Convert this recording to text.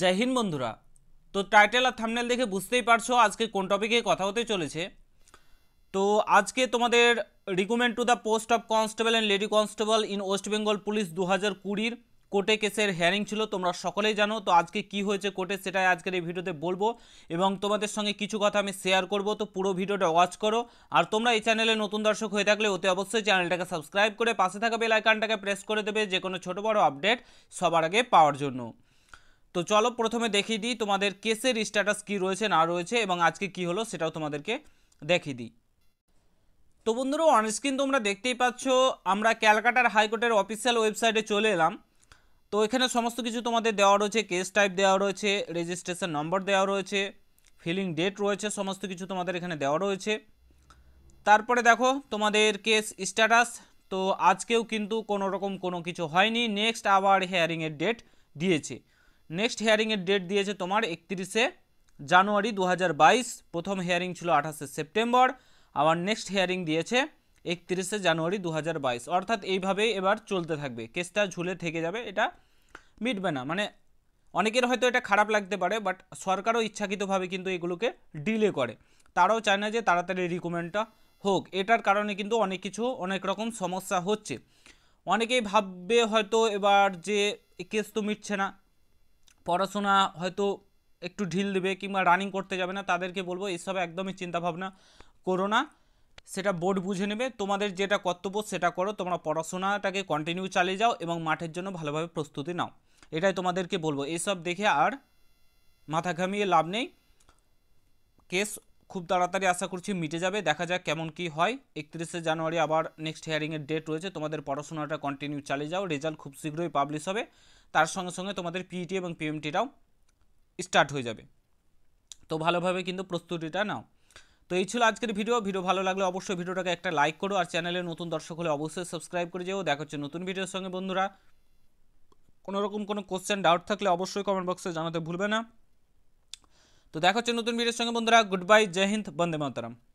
জয় হিন্দ বন্ধুরা তো টাইটেল আর থামনেল দেখে বুঝতেই পারছো আজকে কোন টপিকে কথা হতে চলেছে তো আজকে তোমাদের recommend to the post of constable and lady constable in West Bengal police দু হাজার কুড়ির কোর্টে কেসের হ্যারিং ছিল তোমরা সকলেই জানো তো আজকে কি হয়েছে কোর্টে সেটাই আজকের এই ভিডিওতে বলবো এবং তোমাদের সঙ্গে কিছু কথা আমি শেয়ার করবো তো পুরো ভিডিওটা ওয়াচ করো আর তোমরা এই চ্যানেলে নতুন দর্শক হয়ে থাকলে অতি অবশ্যই চ্যানেলটাকে সাবস্ক্রাইব করে পাশে থাকা বেল আইকনটাকে প্রেস করে দেবে যে কোনো ছোটো বড়ো আপডেট সবার আগে পাওয়ার জন্য তো চলো প্রথমে দেখিয়ে দিই তোমাদের কেসের স্ট্যাটাস কি রয়েছে না রয়েছে এবং আজকে কি হলো সেটাও তোমাদেরকে দেখিয়ে দিই তো বন্ধুরা অনস্ক্রিন তোমরা দেখতেই পাচ্ছ আমরা ক্যালকাটার হাইকোর্টের অফিসিয়াল ওয়েবসাইটে চলে এলাম তো এখানে সমস্ত কিছু তোমাদের দেওয়া রয়েছে কেস টাইপ দেওয়া রয়েছে রেজিস্ট্রেশন নম্বর দেওয়া রয়েছে ফিলিং ডেট রয়েছে সমস্ত কিছু তোমাদের এখানে দেওয়া রয়েছে তারপরে দেখো তোমাদের কেস স্ট্যাটাস তো আজকেও কিন্তু কোনো রকম কোনো কিছু হয়নি নেক্সট আবার হেয়ারিংয়ের ডেট দিয়েছে নেক্সট হেয়ারিংয়ের ডেট দিয়েছে তোমার একত্রিশে জানুয়ারি দু প্রথম হেয়ারিং ছিল আঠাশে সেপ্টেম্বর আবার নেক্সট হেয়ারিং দিয়েছে একত্রিশে জানুয়ারি দু অর্থাৎ এইভাবেই এবার চলতে থাকবে কেসটা ঝুলে থেকে যাবে এটা মিটবে না মানে অনেকের হয়তো এটা খারাপ লাগতে পারে বাট সরকারও ইচ্ছাকৃতভাবে কিন্তু এগুলোকে ডিলে করে তারাও চায় না যে তাড়াতাড়ি রিকমেন্ডটা হোক এটার কারণে কিন্তু অনেক কিছু অনেক রকম সমস্যা হচ্ছে অনেকেই ভাববে হয়তো এবার যে কেস তো মিটছে না পড়াশোনা হয়তো একটু ঢিল দেবে কিংবা রানিং করতে যাবে না তাদেরকে বলবো এসব একদমই চিন্তাভাবনা করো না সেটা বোর্ড বুঝে নেবে তোমাদের যেটা কর্তব্য সেটা করো তোমরা পড়াশোনাটাকে কন্টিনিউ চালিয়ে যাও এবং মাঠের জন্য ভালোভাবে প্রস্তুতি নাও এটাই তোমাদেরকে বলবো এসব দেখে আর মাথা ঘামিয়ে লাভ নেই কেস খুব তাড়াতাড়ি আশা করছি মিটে যাবে দেখা যাক কেমন কি হয় একত্রিশে জানুয়ারি আবার নেক্সট হিয়ারিংয়ের ডেট রয়েছে তোমাদের পড়াশোনাটা কন্টিনিউ চালিয়ে যাও রেজাল্ট খুব শীঘ্রই পাবলিশ হবে তার সঙ্গে সঙ্গে তোমাদের পিইটি e এবং পিএমটিটাও স্টার্ট হয়ে যাবে তো ভালোভাবে কিন্তু প্রস্তুতিটা নাও তো এই ছিল আজকের ভিডিও ভিডিও ভালো লাগলে অবশ্যই ভিডিওটাকে একটা লাইক করো আর চ্যানেলে নতুন দর্শক হলে অবশ্যই সাবস্ক্রাইব করে যেও দেখা হচ্ছে নতুন ভিডিওর সঙ্গে বন্ধুরা কোনোরকম কোনো কোশ্চেন ডাউট থাকলে অবশ্যই কমেন্ট বক্সে জানাতে ভুলবে না তো দেখা হচ্ছে নতুন ভিডিওর সঙ্গে বন্ধুরা গুড বাই জয় হিন্দ বন্দে মাতারাম